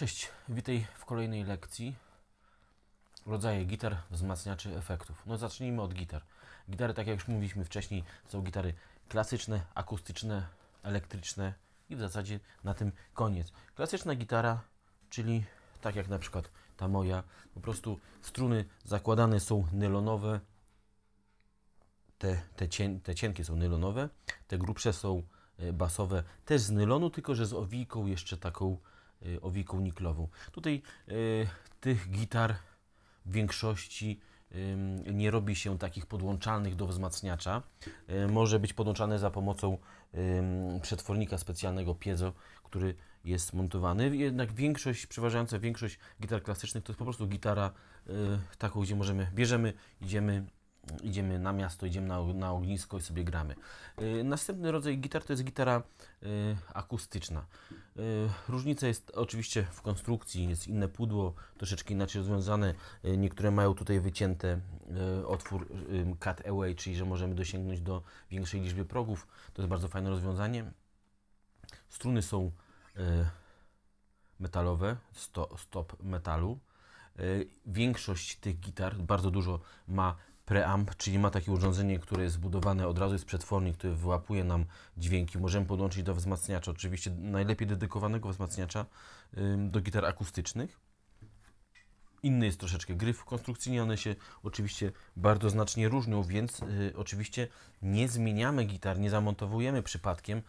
Cześć, witaj w kolejnej lekcji. Rodzaje gitar, wzmacniaczy efektów. No zacznijmy od gitar. Gitary, tak jak już mówiliśmy wcześniej, są gitary klasyczne, akustyczne, elektryczne i w zasadzie na tym koniec. Klasyczna gitara, czyli tak jak na przykład ta moja, po prostu struny zakładane są nylonowe, te, te, cien, te cienkie są nylonowe, te grubsze są e, basowe też z nylonu, tylko że z owijką jeszcze taką Y, owiką niklową. Tutaj y, tych gitar w większości nie robi się takich podłączalnych do wzmacniacza. Y, może być podłączane za pomocą przetwornika specjalnego piezo, który jest montowany. Jednak większość, przeważająca większość gitar klasycznych to jest po prostu gitara taką, gdzie możemy, bierzemy, idziemy idziemy na miasto, idziemy na, na ognisko i sobie gramy. Yy, następny rodzaj gitar to jest gitara yy, akustyczna. Yy, różnica jest oczywiście w konstrukcji, jest inne pudło, troszeczkę inaczej rozwiązane. Y, niektóre mają tutaj wycięte y, otwór y, cut away, czyli że możemy dosięgnąć do większej liczby progów. To jest bardzo fajne rozwiązanie. Struny są metalowe, sto, stop metalu. Większość tych gitar, bardzo dużo ma preamp, czyli ma takie urządzenie, które jest zbudowane od razu, jest przetwornik, który wyłapuje nam dźwięki. Możemy podłączyć do wzmacniacza, oczywiście najlepiej dedykowanego wzmacniacza do gitar akustycznych. Inny jest troszeczkę gryf konstrukcyjny, one się oczywiście bardzo znacznie różnią, więc y, oczywiście nie zmieniamy gitar, nie zamontowujemy przypadkiem y,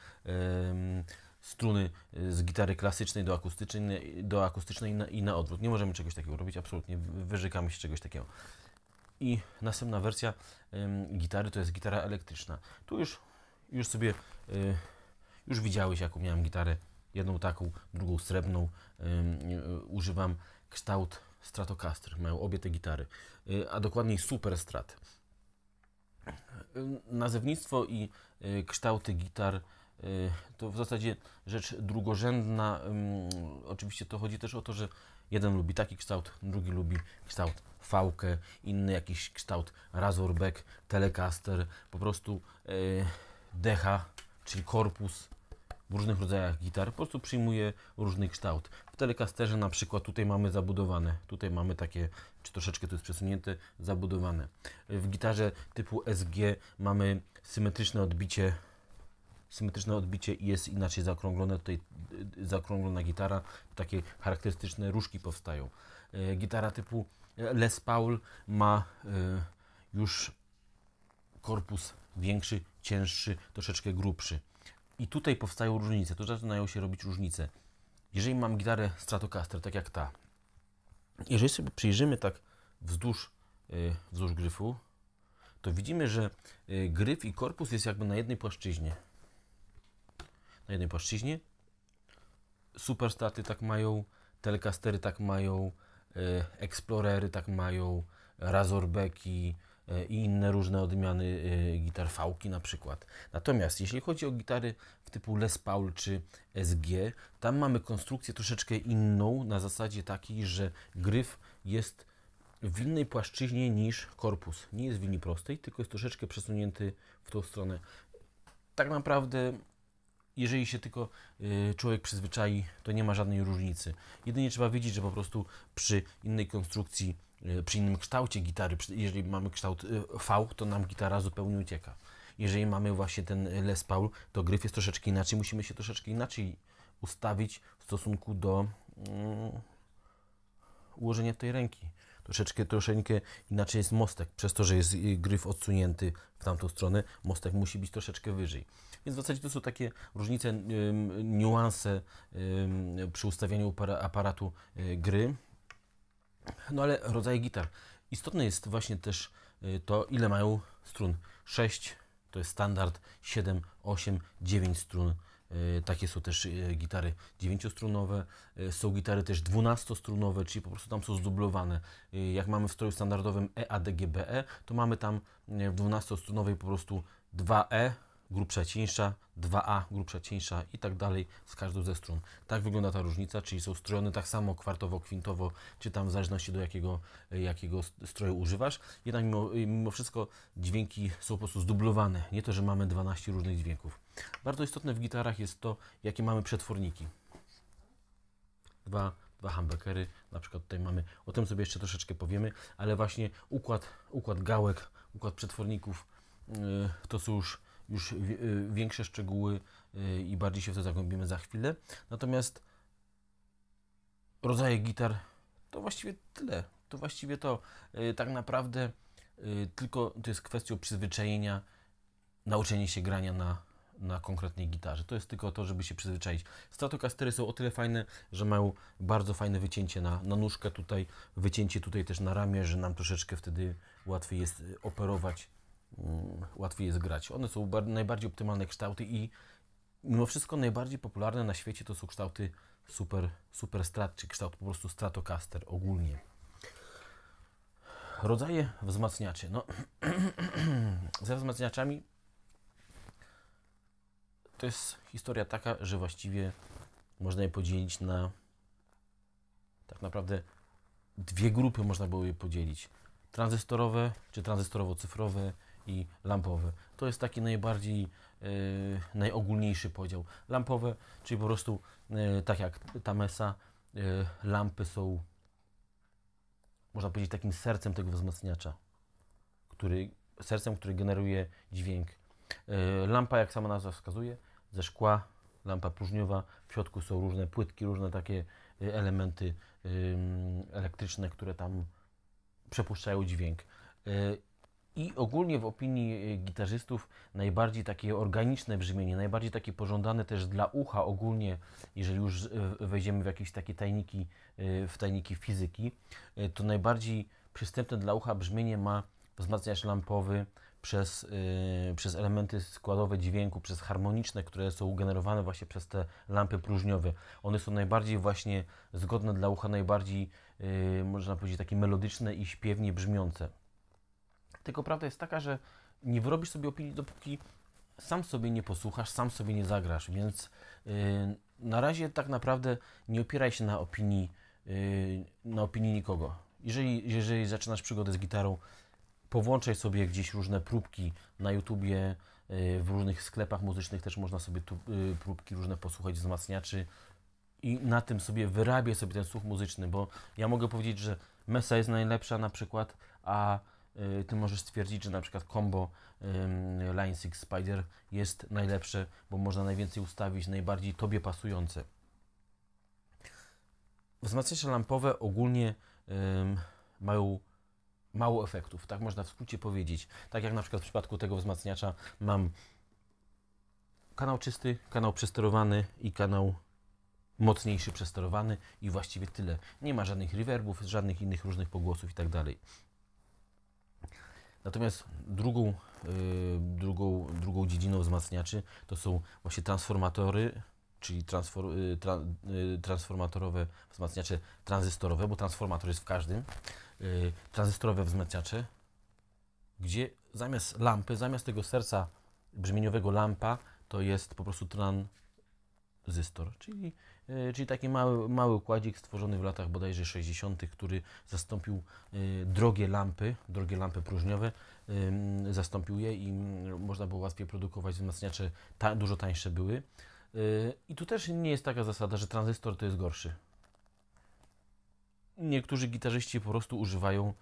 struny z gitary klasycznej do akustycznej, do akustycznej i, na, i na odwrót. Nie możemy czegoś takiego robić, absolutnie wyrzekamy się czegoś takiego. I następna wersja gitary to jest gitara elektryczna. Tu już, już sobie, y, już widziałeś jaką miałem gitarę. Jedną taką, drugą srebrną. Y, używam kształt Stratocaster. Mają obie te gitary, y, a dokładniej Super Strat. Nazewnictwo i kształty gitar to w zasadzie rzecz drugorzędna. Oczywiście to chodzi też o to, że Jeden lubi taki kształt, drugi lubi kształt fałkę, inny jakiś kształt Razorback, Telecaster, po prostu yy, czyli korpus w różnych rodzajach gitar, po prostu przyjmuje różny kształt. W Telecasterze na przykład tutaj mamy zabudowane, tutaj mamy takie, czy troszeczkę to jest przesunięte, zabudowane. W gitarze typu SG mamy symetryczne odbicie symetryczne odbicie i jest inaczej zaokrąglone, tutaj y, zaokrąglona gitara, takie charakterystyczne różki powstają. E, gitara typu e, Les Paul ma e, już korpus większy, cięższy, troszeczkę grubszy. I tutaj powstają różnice, tu zaczynają się robić różnice. Jeżeli mam gitarę Stratocaster, tak jak ta, jeżeli sobie przyjrzymy tak wzdłuż, wzdłuż gryfu, to widzimy, że gryf i korpus jest jakby na jednej płaszczyźnie na jednej płaszczyźnie. Superstraty tak mają, Telecastery tak mają, e, Explorery tak mają, Razorbacki e, i inne różne odmiany e, gitar fałki na przykład. Natomiast jeśli chodzi o gitary w typu Les Paul czy SG, tam mamy konstrukcję troszeczkę inną na zasadzie takiej, że gryf jest w innej płaszczyźnie niż korpus. Nie jest w linii prostej, tylko jest troszeczkę przesunięty w tą stronę. Tak naprawdę jeżeli się tylko y, człowiek przyzwyczai, to nie ma żadnej różnicy. Jedynie trzeba wiedzieć, że po prostu przy innej konstrukcji, y, przy innym kształcie gitary, jeżeli mamy kształt y, V, to nam gitara zupełnie ucieka. Jeżeli mamy właśnie ten Les Paul, to gryf jest troszeczkę inaczej, musimy się troszeczkę inaczej ustawić w stosunku do mm, ułożenia tej ręki troszeczkę, troszeczkę inaczej jest mostek, przez to, że jest y, gryf odsunięty w tamtą stronę, mostek musi być troszeczkę wyżej. Więc w zasadzie to są takie różnice, niuanse przy ustawianiu aparatu y, gry. No ale rodzaje gitar. Istotne jest właśnie też y, to, ile mają strun. 6 to jest standard, 7, 8, 9 strun E, takie są też e, gitary dziewięciostrunowe, e, są gitary też dwunastostrunowe, czyli po prostu tam są zdublowane. Jak mamy w stroju standardowym E, to mamy tam w dwunastostrunowej po prostu 2E, grubsza, cieńsza, 2A, grubsza, cieńsza i tak dalej z każdą ze stron. Tak wygląda ta różnica, czyli są strojone tak samo kwartowo, kwintowo, czy tam w zależności do jakiego, jakiego stroju używasz. Jednak mimo, mimo wszystko dźwięki są po prostu zdublowane. Nie to, że mamy 12 różnych dźwięków. Bardzo istotne w gitarach jest to, jakie mamy przetworniki. Dwa, dwa humbuckery, na przykład tutaj mamy, o tym sobie jeszcze troszeczkę powiemy, ale właśnie układ, układ gałek, układ przetworników, yy, to są już już y, większe szczegóły y, i bardziej się w to zagłębimy za chwilę. Natomiast rodzaje gitar to właściwie tyle. To właściwie to. Y, tak naprawdę tylko to jest kwestią przyzwyczajenia, nauczenie się grania na, na konkretnej gitarze. To jest tylko to, żeby się przyzwyczaić. Stratocastery są o tyle fajne, że mają bardzo fajne wycięcie na, na nóżkę tutaj, wycięcie tutaj też na ramię, że nam troszeczkę wtedy łatwiej jest operować Mm, łatwiej jest grać. One są najbardziej optymalne kształty i mimo wszystko najbardziej popularne na świecie to są kształty super, super strat, czy kształt po prostu Stratocaster ogólnie. Rodzaje wzmacniaczy. No, ze wzmacniaczami to jest historia taka, że właściwie można je podzielić na tak naprawdę dwie grupy można było je podzielić. Tranzystorowe czy tranzystorowo-cyfrowe i lampowe. To jest taki najbardziej, yy, najogólniejszy podział. Lampowe, czyli po prostu yy, tak jak ta mesa, yy, lampy są, można powiedzieć, takim sercem tego wzmacniacza, który, sercem, który generuje dźwięk. lampa, jak sama nazwa wskazuje, ze szkła, lampa próżniowa, w środku są różne płytki, różne takie elementy elektryczne, które tam przepuszczają dźwięk. I ogólnie w opinii e, gitarzystów najbardziej takie organiczne brzmienie, najbardziej takie pożądane też dla ucha ogólnie, jeżeli już e, wejdziemy w jakieś takie tajniki, e, w tajniki fizyki, to najbardziej przystępne dla ucha brzmienie ma wzmacniacz lampowy przez, przez elementy składowe dźwięku, przez harmoniczne, które są generowane właśnie przez te lampy próżniowe. One są najbardziej właśnie zgodne dla ucha, najbardziej można powiedzieć takie melodyczne i śpiewnie brzmiące. Tylko prawda jest taka, że nie wyrobisz sobie opinii, dopóki sam sobie nie posłuchasz, sam sobie nie zagrasz, więc yy, na razie tak naprawdę nie opieraj się na opinii, yy, na opinii nikogo. Jeżeli, jeżeli zaczynasz przygodę z gitarą, powłączaj sobie gdzieś różne próbki na YouTubie, y, w różnych sklepach muzycznych też można sobie tu, y, próbki różne posłuchać, wzmacniaczy i na tym sobie wyrabiaj sobie ten słuch muzyczny, bo ja mogę powiedzieć, że Mesa jest najlepsza na przykład, a Y, ty możesz stwierdzić, że na przykład combo Line 6 Spider jest najlepsze, bo można najwięcej ustawić, najbardziej tobie pasujące. Wzmacniacze lampowe ogólnie mają mało efektów, tak można w skrócie powiedzieć. Tak jak na przykład w przypadku tego wzmacniacza mam kanał czysty, kanał przesterowany i kanał mocniejszy przesterowany i właściwie tyle. Nie ma żadnych reverbów, żadnych innych różnych pogłosów i tak dalej. Natomiast drugą, y, drugą, drugą dziedziną wzmacniaczy to są właśnie transformatory, czyli y, y, transformatorowe wzmacniacze tranzystorowe, bo transformator jest w każdym, tranzystorowe wzmacniacze, gdzie zamiast lampy, zamiast tego serca brzmieniowego lampa, to jest po prostu tranzystor, czyli E, czyli taki mały, mały układzik stworzony w latach bodajże 60., który zastąpił e, drogie lampy, drogie lampy próżniowe, zastąpił je i mm, można było łatwiej produkować, wzmacniacze ta, dużo tańsze były. E, I tu też nie jest taka zasada, że tranzystor to jest gorszy. Niektórzy gitarzyści po prostu używają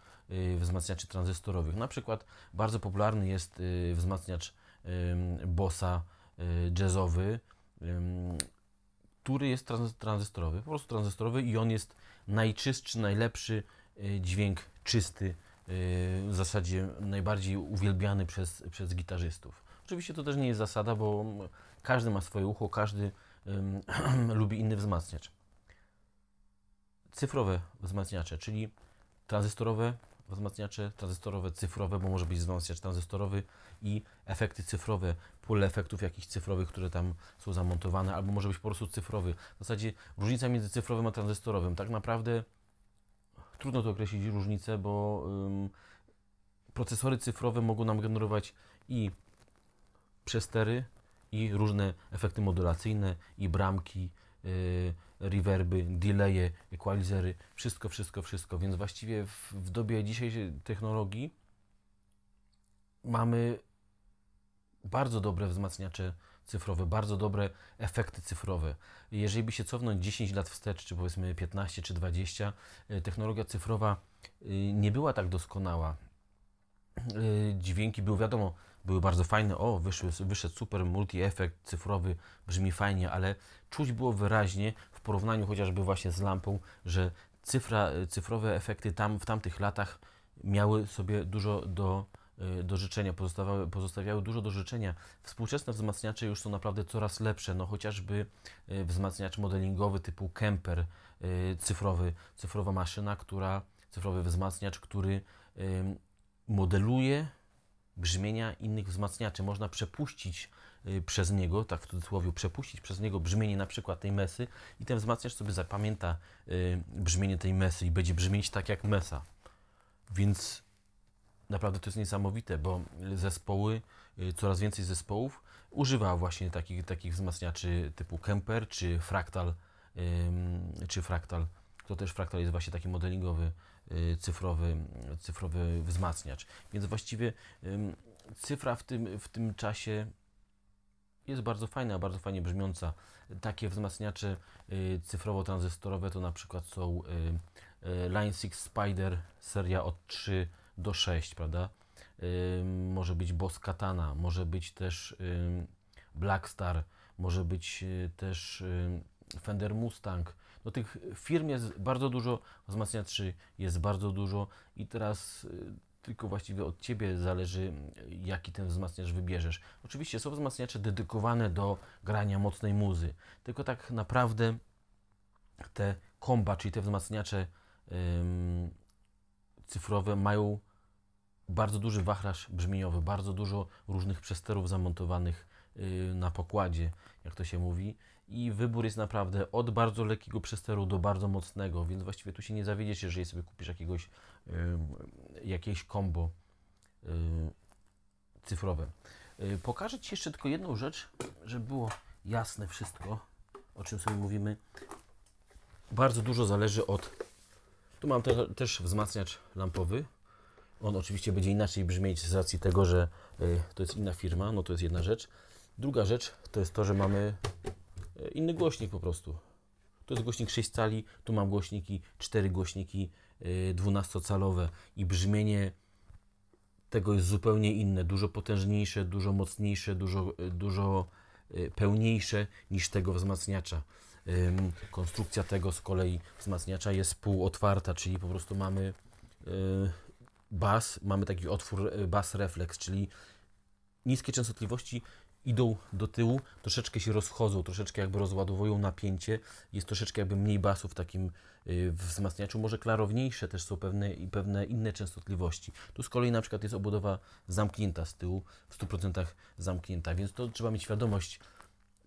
wzmacniaczy tranzystorowych. Na przykład bardzo popularny jest wzmacniacz Bossa jazzowy który jest tranzystorowy, po prostu tranzystorowy i on jest najczystszy, najlepszy, y, dźwięk czysty, y, w zasadzie najbardziej uwielbiany przez, przez gitarzystów. Oczywiście to też nie jest zasada, bo każdy ma swoje ucho, każdy um, lubi inny wzmacniacz. Cyfrowe wzmacniacze, czyli tranzystorowe wzmacniacze, tranzystorowe, cyfrowe, bo może być wzmacniacz tranzystorowy i efekty cyfrowe pulę efektów jakichś cyfrowych, które tam są zamontowane, albo może być po prostu cyfrowy. W zasadzie różnica między cyfrowym a tranzystorowym. Tak naprawdę trudno tu określić różnicę, bo ym, procesory cyfrowe mogą nam generować i przestery, i różne efekty modulacyjne, i bramki, yy, rewerby, delaye, equalizery, wszystko, wszystko, wszystko. Więc właściwie w, w dobie dzisiejszej technologii mamy bardzo dobre wzmacniacze cyfrowe, bardzo dobre efekty cyfrowe. Jeżeli by się cofnąć 10 lat wstecz, czy powiedzmy 15 czy 20, y, technologia cyfrowa y, nie była tak doskonała. Y, dźwięki były, wiadomo, były bardzo fajne. O, wyszły, wyszedł super multi-efekt cyfrowy, brzmi fajnie, ale czuć było wyraźnie w porównaniu chociażby właśnie z lampą, że cyfra, cyfrowe efekty tam w tamtych latach miały sobie dużo do Y, do życzenia, pozostawiały, pozostawiały dużo do życzenia. Współczesne wzmacniacze już są naprawdę coraz lepsze, no chociażby y, wzmacniacz modelingowy typu Kemper, y, cyfrowy, cyfrowa maszyna, która, cyfrowy wzmacniacz, który modeluje brzmienia innych wzmacniaczy. Można przepuścić przez niego, tak w cudzysłowie, przepuścić przez niego brzmienie na przykład tej mesy i ten wzmacniacz sobie zapamięta brzmienie tej mesy i będzie brzmieć tak jak mesa. Więc naprawdę to jest niesamowite, bo zespoły, y, coraz więcej zespołów używa właśnie takich, takich wzmacniaczy typu Kemper czy Fractal, czy Fractal. To też Fractal jest właśnie taki modelingowy, y, cyfrowy, cyfrowy wzmacniacz. Więc właściwie cyfra w tym, w tym czasie jest bardzo fajna, bardzo fajnie brzmiąca. Takie wzmacniacze y, cyfrowo-tranzystorowe to na przykład są Line 6 Spider, seria od 3 do 6, prawda? Yy, może być Boss Katana, może być też yy, Black Star, może być yy, też Fender Mustang. No tych firm jest bardzo dużo, wzmacnia 3 jest bardzo dużo i teraz y, tylko właściwie od Ciebie zależy, jaki ten wzmacniacz wybierzesz. Oczywiście są wzmacniacze dedykowane do grania mocnej muzy, tylko tak naprawdę te komba, czyli te wzmacniacze cyfrowe mają bardzo duży wachlarz brzmieniowy, bardzo dużo różnych przesterów zamontowanych y, na pokładzie, jak to się mówi. I wybór jest naprawdę od bardzo lekkiego przesteru do bardzo mocnego, więc właściwie tu się nie zawiedziesz, jeżeli sobie kupisz jakiegoś, y, jakieś kombo y, cyfrowe. Pokażę Ci jeszcze tylko jedną rzecz, żeby było jasne wszystko, o czym sobie mówimy. Bardzo dużo zależy od... Tu mam te, też wzmacniacz lampowy, on oczywiście będzie inaczej brzmieć z racji tego, że e, to jest inna firma, no to jest jedna rzecz. Druga rzecz to jest to, że mamy e, inny głośnik po prostu. To jest głośnik 6 cali, tu mam głośniki, 4 głośniki 12-calowe e, i brzmienie tego jest zupełnie inne, dużo potężniejsze, dużo mocniejsze, dużo, dużo pełniejsze niż tego wzmacniacza. Konstrukcja tego z kolei wzmacniacza jest półotwarta, czyli po prostu mamy bas, mamy taki otwór y, bas refleks, czyli niskie częstotliwości idą do tyłu, troszeczkę się rozchodzą, troszeczkę jakby rozładowują napięcie, jest troszeczkę jakby mniej basu w takim y, wzmacniaczu, może klarowniejsze też są pewne, i pewne inne częstotliwości. Tu z kolei na przykład jest obudowa zamknięta z tyłu, w 100% zamknięta, więc to trzeba mieć świadomość,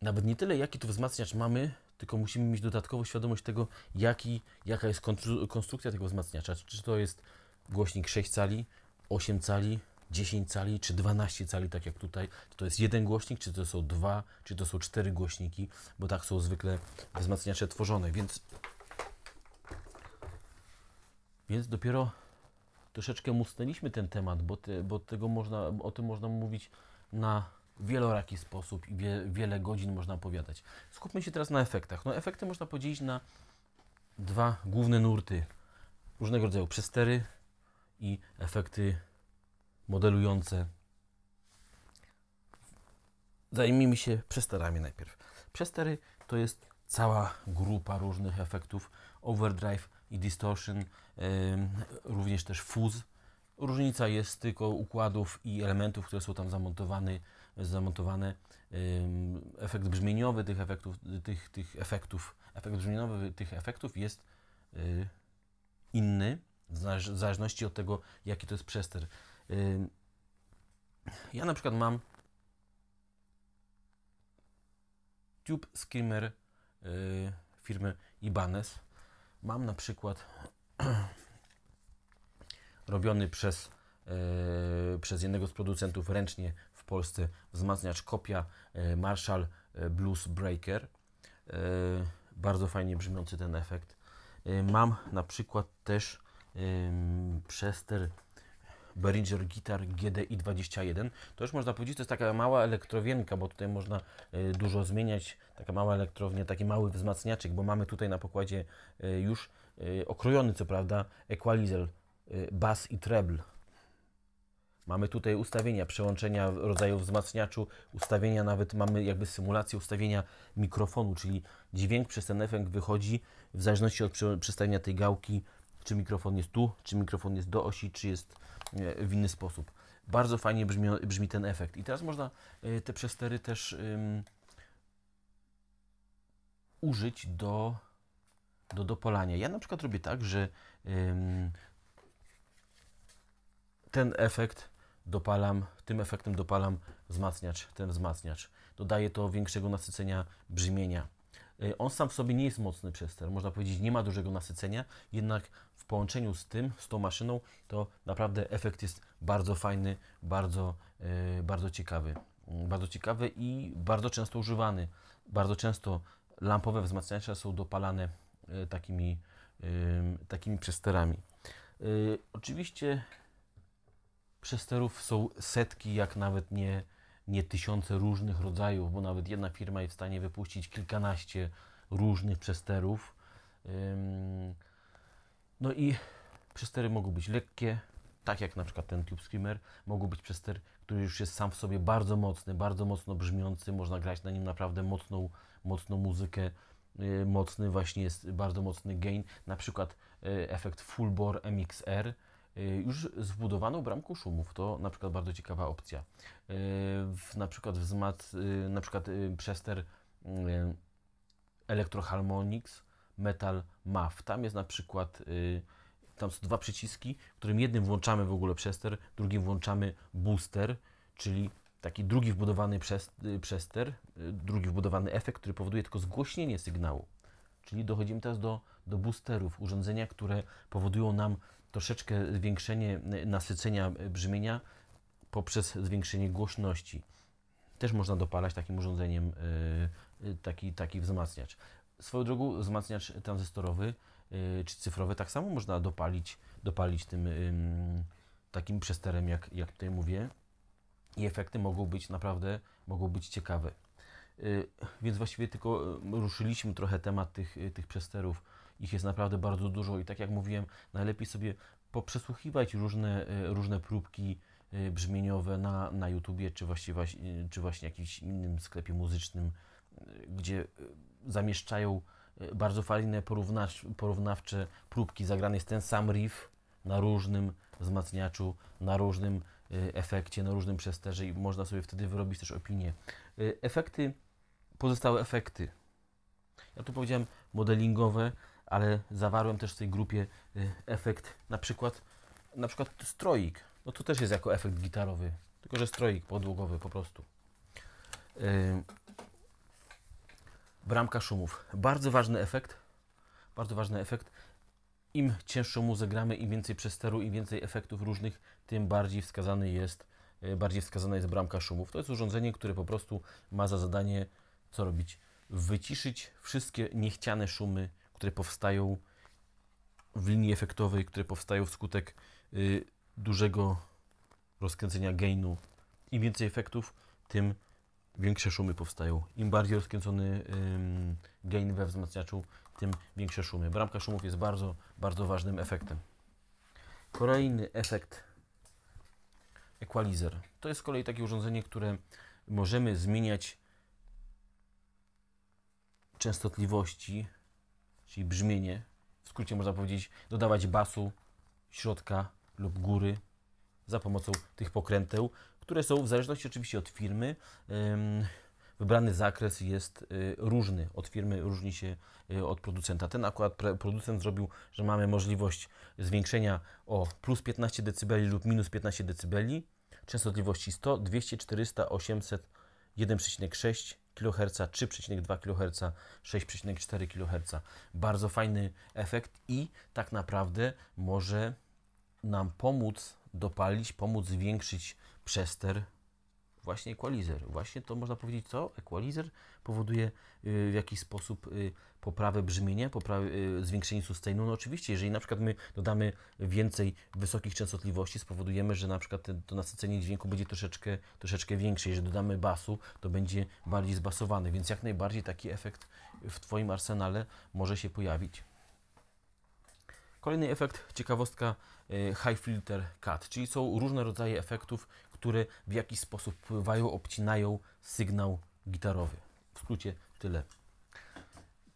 nawet nie tyle jaki tu wzmacniacz mamy, tylko musimy mieć dodatkowo świadomość tego, jaki, jaka jest konstrukcja tego wzmacniacza, czy to jest głośnik 6 cali, 8 cali, 10 cali czy 12 cali, tak jak tutaj, czy to jest jeden głośnik, czy to są dwa, czy to są cztery głośniki, bo tak są zwykle wzmacniacze tworzone, więc więc dopiero troszeczkę musnęliśmy ten temat, bo, te, bo tego można, o tym można mówić na wieloraki sposób i wie, wiele godzin można opowiadać. Skupmy się teraz na efektach. No efekty można podzielić na dwa główne nurty różnego rodzaju przestery, i efekty modelujące. Zajmijmy się przesterami najpierw. Przestery to jest cała grupa różnych efektów overdrive i distortion, również też fuzz. Różnica jest tylko układów i elementów, które są tam zamontowane. zamontowane. Efekt brzmieniowy tych efektów, tych, tych efektów, efekt brzmieniowy tych efektów jest y, inny w zależności od tego, jaki to jest przester. Ja na przykład mam Tube skimmer y, firmy Ibanez. Mam na przykład robiony przez, y, przez jednego z producentów ręcznie w Polsce wzmacniacz kopia y, Marshall Blues Breaker. Bardzo fajnie brzmiący ten efekt. Mam na przykład też Przester Behringer Guitar GDI21. To już można powiedzieć, to jest taka mała elektrowienka, bo tutaj można y, dużo zmieniać. Taka mała elektrownia, taki mały wzmacniaczek, bo mamy tutaj na pokładzie y, już y, okrojony, co prawda, equalizer, bass i treble. Mamy tutaj ustawienia, przełączenia rodzaju wzmacniaczu, ustawienia nawet, mamy jakby symulację ustawienia mikrofonu, czyli dźwięk przez ten efekt wychodzi w zależności od przestawienia tej gałki czy mikrofon jest tu, czy mikrofon jest do osi, czy jest e, w inny sposób. Bardzo fajnie brzmi, brzmi ten efekt. I teraz można e, te przestery też um, użyć do, do dopolania. Ja na przykład robię tak, że um, ten efekt dopalam, tym efektem dopalam wzmacniacz, ten wzmacniacz. Dodaje to większego nasycenia brzmienia. E, on sam w sobie nie jest mocny przester, można powiedzieć, nie ma dużego nasycenia, jednak w połączeniu z tym, z tą maszyną, to naprawdę efekt jest bardzo fajny, bardzo, e, bardzo ciekawy. Mm, bardzo ciekawy i bardzo często używany. Bardzo często lampowe wzmacniacze są dopalane e, takimi, takimi przesterami. Oczywiście przesterów są setki, jak nawet nie nie tysiące różnych rodzajów, bo nawet jedna firma jest w stanie wypuścić kilkanaście różnych przesterów. No i przestery mogą być lekkie, tak jak na przykład ten Tube Screamer, mogą być przester, który już jest sam w sobie bardzo mocny, bardzo mocno brzmiący, można grać na nim naprawdę mocną, mocną muzykę, y, mocny właśnie jest bardzo mocny gain, na przykład y, efekt Full Bore MXR, Y, już zbudowaną bramką szumów. To na przykład bardzo ciekawa opcja. Y, w, na przykład wzmac, y, na przykład przester Electroharmonix Metal MAF. Tam jest na przykład tam są dwa przyciski, którym jednym włączamy w ogóle przester, drugim włączamy booster, czyli taki drugi wbudowany przester, drugi wbudowany efekt, który powoduje tylko zgłośnienie sygnału. Czyli dochodzimy teraz do, do boosterów, urządzenia, które powodują nam troszeczkę zwiększenie y, nasycenia y, brzmienia poprzez zwiększenie głośności. Też można dopalać takim urządzeniem y, taki, taki wzmacniacz. Swoją drogą wzmacniacz tranzystorowy czy cyfrowy tak samo można dopalić, dopalić tym mm, takim przesterem, jak, jak tutaj mówię. I efekty mogą być naprawdę, mogą być ciekawe. Więc właściwie tylko ruszyliśmy trochę temat tych, tych przesterów ich jest naprawdę bardzo dużo i tak jak mówiłem, najlepiej sobie poprzesłuchiwać różne, e, różne próbki e, brzmieniowe na, na YouTubie, czy właśnie, e, czy właśnie jakimś innym sklepie muzycznym, gdzie zamieszczają bardzo fajne porównawcze, porównawcze próbki. Zagrany jest ten sam riff na różnym wzmacniaczu, na różnym efekcie, na różnym przesterze i można sobie wtedy wyrobić też opinię. Efekty, pozostałe efekty. Ja tu powiedziałem modelingowe, ale zawarłem też w tej grupie y, efekt na przykład, na przykład stroik. No to też jest jako efekt gitarowy, tylko że stroik podłogowy po prostu. Y, bramka szumów. Bardzo ważny efekt. Bardzo ważny efekt. Im cięższą mu gramy im więcej przesteru, im więcej efektów różnych, tym bardziej wskazany jest, y, bardziej wskazana jest bramka szumów. To jest urządzenie, które po prostu ma za zadanie co robić? Wyciszyć wszystkie niechciane szumy które powstają w linii efektowej, które powstają wskutek y, dużego rozkręcenia gainu. Im więcej efektów, tym większe szumy powstają. Im bardziej rozkręcony gain we wzmacniaczu, tym większe szumy. Bramka szumów jest bardzo, bardzo ważnym efektem. Kolejny efekt equalizer. To jest z kolei takie urządzenie, które możemy zmieniać częstotliwości czyli brzmienie. W skrócie można powiedzieć, dodawać basu, środka lub góry za pomocą tych pokręteł, które są w zależności oczywiście od firmy. Wybrany zakres jest y, różny. Od firmy różni się y, od producenta. Ten akurat producent zrobił, że mamy możliwość zwiększenia o plus 15 dB lub minus 15 dB częstotliwości 100, 200, 400, 800, 1,6 kHz, 3,2 kHz, 6,4 kHz. Bardzo fajny efekt i tak naprawdę może nam pomóc dopalić, pomóc zwiększyć przester właśnie equalizer. Właśnie to można powiedzieć co? Equalizer powoduje y, w jakiś sposób y, poprawę brzmienia, poprawę y, zwiększenie sustainu. No oczywiście, jeżeli na przykład my dodamy więcej wysokich częstotliwości, spowodujemy, że na przykład to nasycenie dźwięku będzie troszeczkę, troszeczkę większe. Jeżeli dodamy basu, to będzie bardziej zbasowany, więc jak najbardziej taki efekt w Twoim arsenale może się pojawić. Kolejny efekt, ciekawostka y, high filter cut, czyli są różne rodzaje efektów, które w jakiś sposób wpływają, obcinają sygnał gitarowy. W skrócie tyle.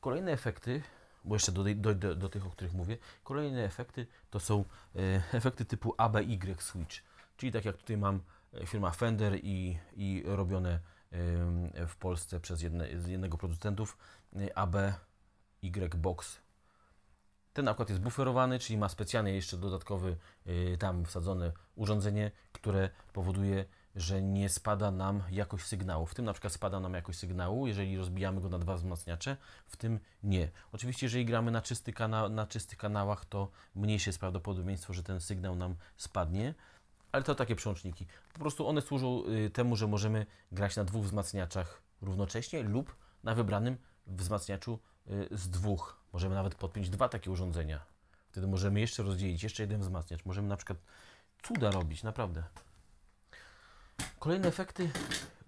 Kolejne efekty, bo jeszcze do, do, do, do tych, o których mówię, kolejne efekty to są e, efekty typu ABY switch, czyli tak jak tutaj mam e, firma Fender i, i robione w Polsce przez jedne, z jednego producentów e, ABY Box ten akurat jest buferowany, czyli ma specjalnie jeszcze dodatkowy y, tam wsadzone urządzenie, które powoduje, że nie spada nam jakość sygnału. W tym na przykład spada nam jakość sygnału, jeżeli rozbijamy go na dwa wzmacniacze, w tym nie. Oczywiście, jeżeli gramy na, czysty kana na czystych kanałach, to mniejsze jest prawdopodobieństwo, że ten sygnał nam spadnie, ale to takie przełączniki. Po prostu one służą y, temu, że możemy grać na dwóch wzmacniaczach równocześnie lub na wybranym wzmacniaczu y, z dwóch. Możemy nawet podpiąć dwa takie urządzenia. Wtedy możemy jeszcze rozdzielić, jeszcze jeden wzmacniacz. Możemy na przykład cuda robić, naprawdę. Kolejne efekty,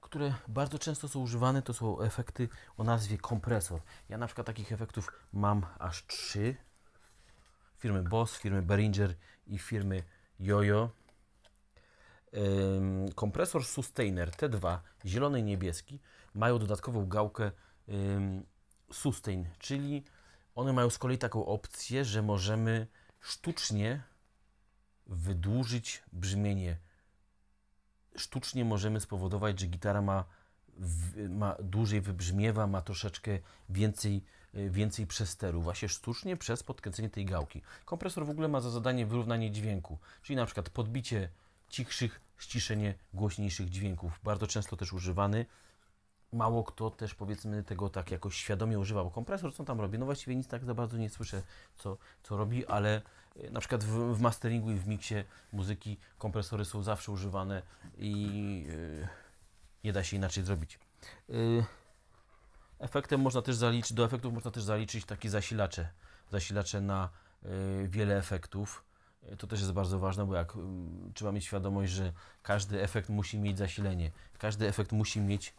które bardzo często są używane, to są efekty o nazwie kompresor. Ja na przykład takich efektów mam aż trzy. Firmy Boss, firmy Behringer i firmy Jojo. Ym, kompresor Sustainer T2, zielony i niebieski, mają dodatkową gałkę ym, Sustain, czyli one mają z kolei taką opcję, że możemy sztucznie wydłużyć brzmienie sztucznie możemy spowodować, że gitara ma, ma dłużej wybrzmiewa, ma troszeczkę więcej, e, więcej przesteru, właśnie sztucznie przez podkręcenie tej gałki. Kompresor w ogóle ma za zadanie wyrównanie dźwięku, czyli na przykład podbicie cichszych, ściszenie głośniejszych dźwięków. Bardzo często też używany mało kto też powiedzmy tego tak jakoś świadomie używa, bo kompresor co tam robi? No właściwie nic tak za bardzo nie słyszę, co, co robi, ale e, na przykład w, w masteringu i w miksie muzyki kompresory są zawsze używane i yy, nie da się inaczej zrobić. Yy, efektem można też zaliczyć, do efektów można też zaliczyć takie zasilacze, zasilacze na yy, wiele efektów. To też jest bardzo ważne, bo jak mm, trzeba mieć świadomość, że każdy efekt musi mieć zasilenie, każdy efekt musi mieć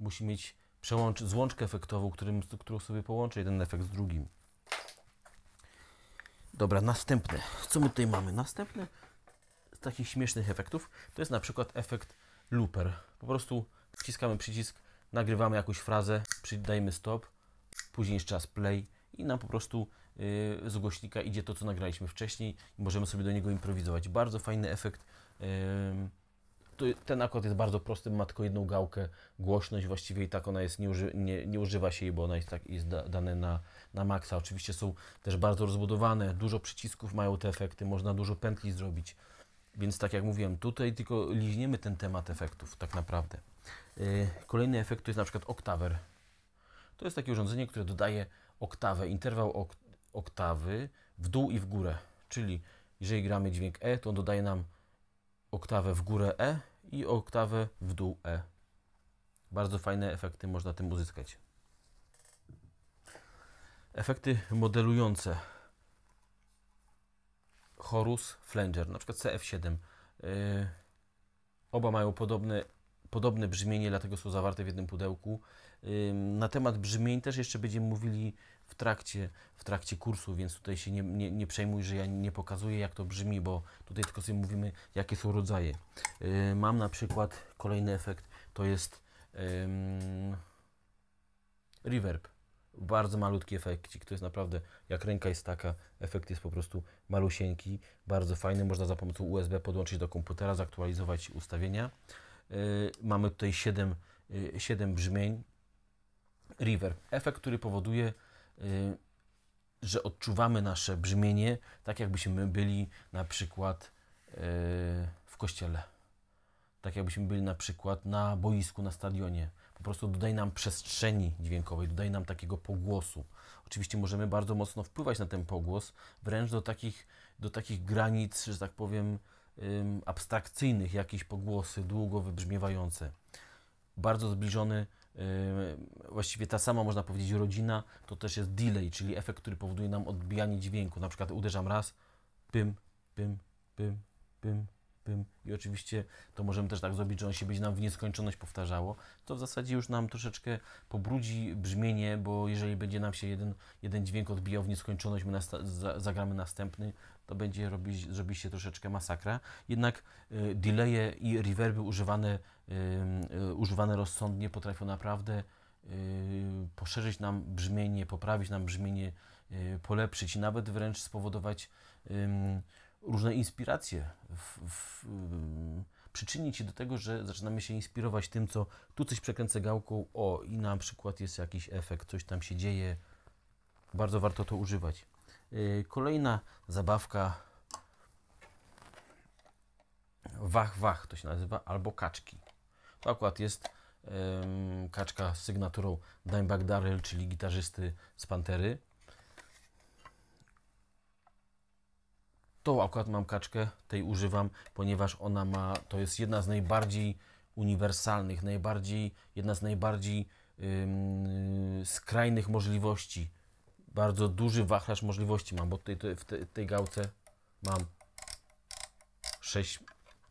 musi mieć przełącz, złączkę efektową, którym, którą sobie połączy jeden efekt z drugim. Dobra, następne. Co my tutaj mamy? Następne z takich śmiesznych efektów to jest na przykład efekt looper. Po prostu wciskamy przycisk, nagrywamy jakąś frazę, przydajemy stop, później jeszcze raz play i nam po prostu yy, z głośnika idzie to, co nagraliśmy wcześniej i możemy sobie do niego improwizować. Bardzo fajny efekt. Yy, ten akord jest bardzo prosty, ma tylko jedną gałkę, głośność właściwie i tak ona jest, nie, uży, nie, nie używa się jej, bo ona jest, tak, jest da, dane na, na maksa. Oczywiście są też bardzo rozbudowane, dużo przycisków mają te efekty, można dużo pętli zrobić. Więc tak jak mówiłem, tutaj tylko liźniemy ten temat efektów tak naprawdę. Yy, kolejny efekt to jest na przykład oktawer. To jest takie urządzenie, które dodaje oktawę, interwał ok oktawy w dół i w górę. Czyli jeżeli gramy dźwięk E, to on dodaje nam oktawę w górę E i oktawę w dół E. Bardzo fajne efekty można tym uzyskać. Efekty modelujące. Horus, Flanger, na przykład CF7. Yy, oba mają podobne, podobne brzmienie, dlatego są zawarte w jednym pudełku. Yy, na temat brzmień też jeszcze będziemy mówili w trakcie, w trakcie kursu, więc tutaj się nie, nie, nie przejmuj, że ja nie pokazuję, jak to brzmi, bo tutaj tylko sobie mówimy, jakie są rodzaje. Yy, mam na przykład kolejny efekt, to jest yy, reverb. Bardzo malutki efekcik, to jest naprawdę, jak ręka jest taka, efekt jest po prostu malusieńki, bardzo fajny, można za pomocą USB podłączyć do komputera, zaktualizować ustawienia. Yy, mamy tutaj 7, 7 y, brzmień, reverb, efekt, który powoduje, Y, że odczuwamy nasze brzmienie tak, jakbyśmy byli na przykład y, w kościele. Tak, jakbyśmy byli na przykład na boisku, na stadionie. Po prostu dodaj nam przestrzeni dźwiękowej, dodaj nam takiego pogłosu. Oczywiście możemy bardzo mocno wpływać na ten pogłos, wręcz do takich, do takich granic, że tak powiem, abstrakcyjnych, jakieś pogłosy długo wybrzmiewające. Bardzo zbliżony Yy, właściwie ta sama, można powiedzieć, rodzina, to też jest delay, czyli efekt, który powoduje nam odbijanie dźwięku. Na przykład uderzam raz, pym, pym, pym, pym, bym, i oczywiście to możemy też tak zrobić, że on się będzie nam w nieskończoność powtarzało, to w zasadzie już nam troszeczkę pobrudzi brzmienie, bo jeżeli będzie nam się jeden, jeden dźwięk odbijał w nieskończoność, my nasta za zagramy następny, to będzie robić, zrobi się troszeczkę masakra. Jednak y, delaye i reverby używane, y, y, używane rozsądnie potrafią naprawdę y, poszerzyć nam brzmienie, poprawić nam brzmienie, y, polepszyć i nawet wręcz spowodować różne inspiracje, w, w, y, przyczynić się do tego, że zaczynamy się inspirować tym, co tu coś przekręcę gałką, o i na przykład jest jakiś efekt, coś tam się dzieje. Bardzo warto to używać. Y, kolejna zabawka wach wach to się nazywa, albo kaczki. To akurat jest um, kaczka z sygnaturą Dimebag Darrell, czyli gitarzysty z Pantery. Tą akurat mam kaczkę, tej używam, ponieważ ona ma, to jest jedna z najbardziej uniwersalnych, najbardziej, jedna z najbardziej yy, skrajnych możliwości. Bardzo duży wachlarz możliwości mam, bo tutaj w te, tej gałce mam 6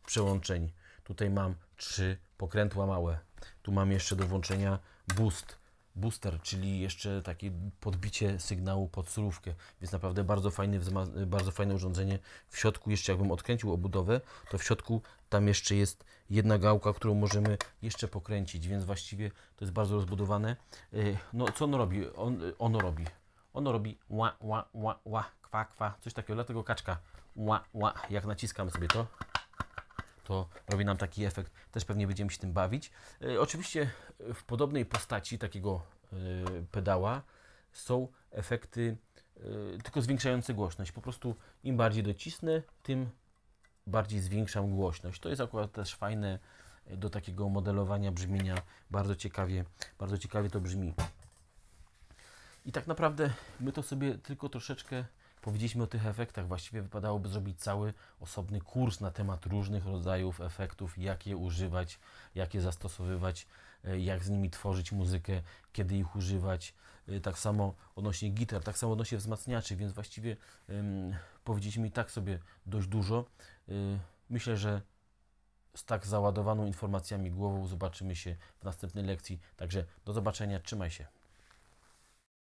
przełączeń. Tutaj mam 3 pokrętła małe. Tu mam jeszcze do włączenia boost booster, czyli jeszcze takie podbicie sygnału pod surówkę. Więc naprawdę bardzo, fajny, bardzo fajne urządzenie. W środku jeszcze jakbym odkręcił obudowę, to w środku tam jeszcze jest jedna gałka, którą możemy jeszcze pokręcić, więc właściwie to jest bardzo rozbudowane. E, no co ono robi? On, ono robi. Ono robi ła, ła, ła, ła, kwa, kwa, coś takiego, dlatego kaczka ła, ła, jak naciskam sobie to, to robi nam taki efekt. Też pewnie będziemy się tym bawić. E, oczywiście e, w podobnej postaci takiego e, pedała są efekty tylko zwiększające głośność. Po prostu im bardziej docisnę, tym bardziej zwiększam głośność. To jest akurat też fajne do takiego modelowania brzmienia. Bardzo ciekawie, bardzo ciekawie to brzmi. I tak naprawdę my to sobie tylko troszeczkę Powiedzieliśmy o tych efektach. Właściwie wypadałoby zrobić cały osobny kurs na temat różnych rodzajów efektów, jak je używać, jak je zastosowywać, e, jak z nimi tworzyć muzykę, kiedy ich używać. E, tak samo odnośnie gitar, tak samo odnośnie wzmacniaczy, więc właściwie ym, powiedzieliśmy i tak sobie dość dużo. Yy, myślę, że z tak załadowaną informacjami głową zobaczymy się w następnej lekcji. Także do zobaczenia, trzymaj się.